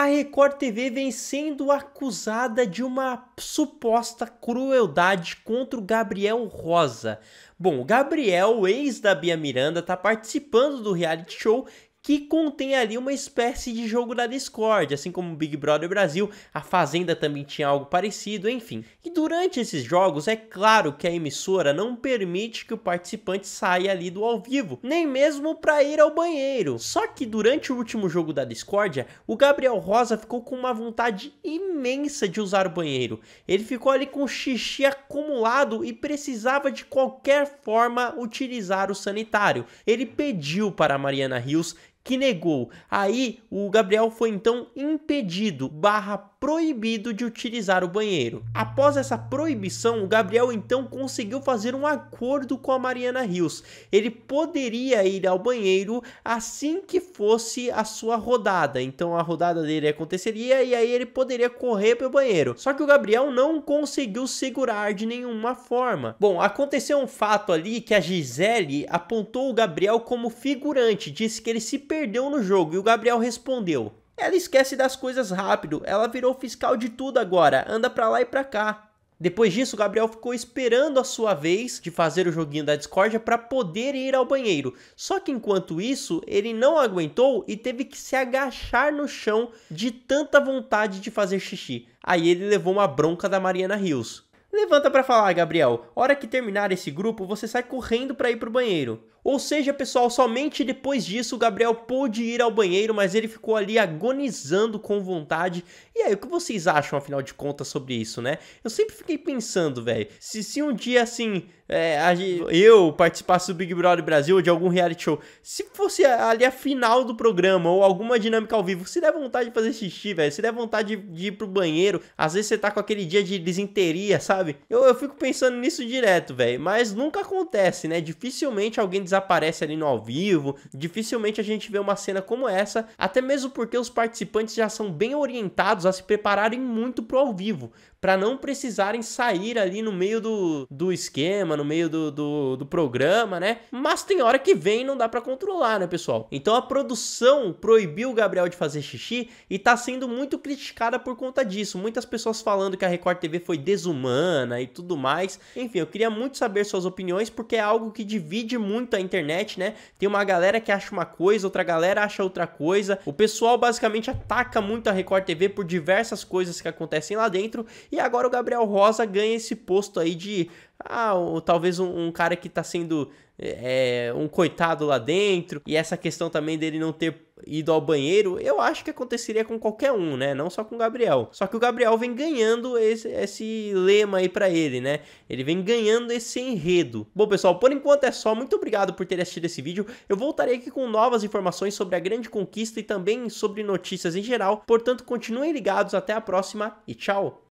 a Record TV vem sendo acusada de uma suposta crueldade contra o Gabriel Rosa. Bom, o Gabriel, ex da Bia Miranda, está participando do reality show que contém ali uma espécie de jogo da Discord, assim como o Big Brother Brasil, a Fazenda também tinha algo parecido, enfim. E durante esses jogos é claro que a emissora não permite que o participante saia ali do ao vivo, nem mesmo para ir ao banheiro. Só que durante o último jogo da Discordia, o Gabriel Rosa ficou com uma vontade imensa de usar o banheiro. Ele ficou ali com xixi acumulado e precisava de qualquer forma utilizar o sanitário. Ele pediu para a Mariana Rios que negou. Aí o Gabriel foi então impedido barra proibido de utilizar o banheiro. Após essa proibição, o Gabriel então conseguiu fazer um acordo com a Mariana Rios. Ele poderia ir ao banheiro assim que fosse a sua rodada. Então a rodada dele aconteceria e aí ele poderia correr para o banheiro. Só que o Gabriel não conseguiu segurar de nenhuma forma. Bom, aconteceu um fato ali que a Gisele apontou o Gabriel como figurante, disse que ele se perdeu no jogo e o Gabriel respondeu: Ela esquece das coisas rápido, ela virou fiscal de tudo agora, anda pra lá e pra cá. Depois disso, o Gabriel ficou esperando a sua vez de fazer o joguinho da discórdia para poder ir ao banheiro. Só que enquanto isso, ele não aguentou e teve que se agachar no chão de tanta vontade de fazer xixi. Aí ele levou uma bronca da Mariana Rios. Levanta para falar, Gabriel. Hora que terminar esse grupo, você sai correndo para ir pro banheiro. Ou seja, pessoal, somente depois disso o Gabriel pôde ir ao banheiro, mas ele ficou ali agonizando com vontade. E aí, o que vocês acham, afinal de contas, sobre isso, né? Eu sempre fiquei pensando, velho, se, se um dia assim. É, eu participasse do Big Brother Brasil ou de algum reality show, se fosse ali a final do programa ou alguma dinâmica ao vivo, se der vontade de fazer xixi, velho, se der vontade de, de ir pro banheiro, às vezes você tá com aquele dia de desinteria, sabe? Eu, eu fico pensando nisso direto, velho, mas nunca acontece, né? Dificilmente alguém desaparece aparece ali no ao vivo, dificilmente a gente vê uma cena como essa, até mesmo porque os participantes já são bem orientados a se prepararem muito pro ao vivo, para não precisarem sair ali no meio do, do esquema, no meio do, do, do programa, né? Mas tem hora que vem e não dá para controlar, né, pessoal? Então a produção proibiu o Gabriel de fazer xixi e tá sendo muito criticada por conta disso. Muitas pessoas falando que a Record TV foi desumana e tudo mais. Enfim, eu queria muito saber suas opiniões porque é algo que divide muito a internet, né? Tem uma galera que acha uma coisa, outra galera acha outra coisa. O pessoal basicamente ataca muito a Record TV por diversas coisas que acontecem lá dentro. E agora o Gabriel Rosa ganha esse posto aí de ah, ou, talvez um, um, cara que tá sendo é, um coitado lá dentro, e essa questão também dele não ter ido ao banheiro, eu acho que aconteceria com qualquer um, né? Não só com o Gabriel. Só que o Gabriel vem ganhando esse, esse lema aí para ele, né? Ele vem ganhando esse enredo. Bom, pessoal, por enquanto é só. Muito obrigado por ter assistido esse vídeo. Eu voltarei aqui com novas informações sobre a grande conquista e também sobre notícias em geral. Portanto, continuem ligados. Até a próxima e tchau!